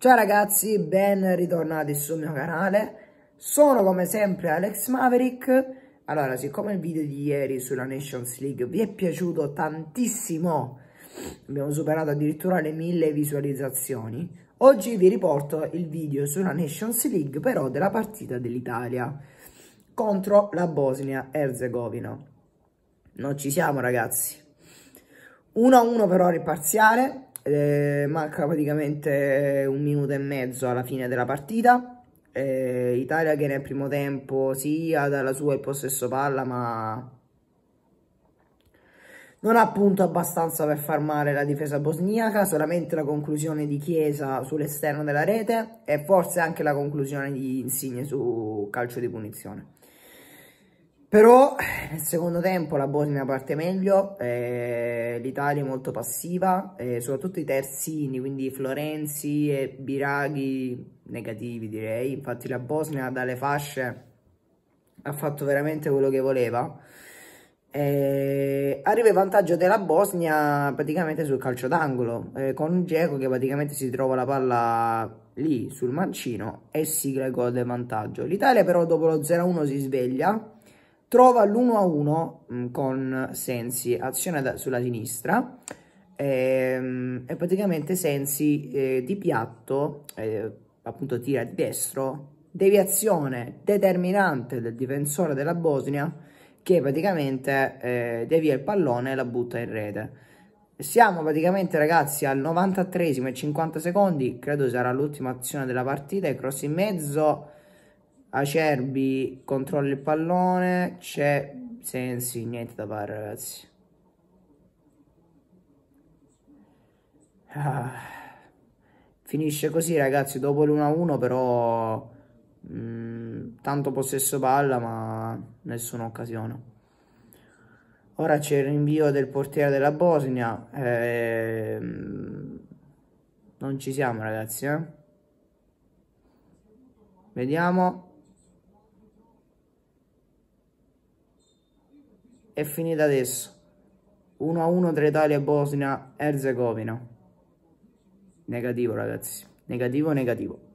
Ciao ragazzi, ben ritornati sul mio canale. Sono come sempre Alex Maverick. Allora, siccome il video di ieri sulla Nations League vi è piaciuto tantissimo, abbiamo superato addirittura le mille visualizzazioni, oggi vi riporto il video sulla Nations League però della partita dell'Italia contro la Bosnia-Herzegovina. Non ci siamo ragazzi. 1-1 per ora il parziale, eh, manca praticamente un minuto e mezzo alla fine della partita eh, Italia che nel primo tempo si sì, dalla sua il possesso palla ma non ha punto abbastanza per far male la difesa bosniaca, solamente la conclusione di Chiesa sull'esterno della rete e forse anche la conclusione di Insigne su calcio di punizione. Però eh, nel secondo tempo la Bosnia parte meglio, eh, l'Italia è molto passiva, eh, soprattutto i terzini, quindi Florenzi e Biraghi negativi direi, infatti la Bosnia dalle fasce ha fatto veramente quello che voleva. Eh, arriva il vantaggio della Bosnia praticamente sul calcio d'angolo, eh, con Geco che praticamente si trova la palla lì sul mancino e sigla il gol del vantaggio. L'Italia però dopo lo 0-1 si sveglia trova l'1-1 mm, con Sensi, azione da, sulla sinistra ehm, e praticamente Sensi eh, di piatto, eh, appunto tira di destro, deviazione determinante del difensore della Bosnia che praticamente eh, devia il pallone e la butta in rete. Siamo praticamente ragazzi al 93 e 50 secondi, credo sarà l'ultima azione della partita, il cross in mezzo Acerbi controlla il pallone, c'è Sensi, niente da fare ragazzi. Ah. Finisce così ragazzi, dopo l'1-1 però mh, mm, tanto possesso palla ma nessuna occasione. Ora c'è il rinvio del portiere della Bosnia. Eh, non ci siamo ragazzi. Eh? Vediamo. è finita adesso. 1-1 a tra Italia e Bosnia Erzegovina. Negativo ragazzi, negativo negativo.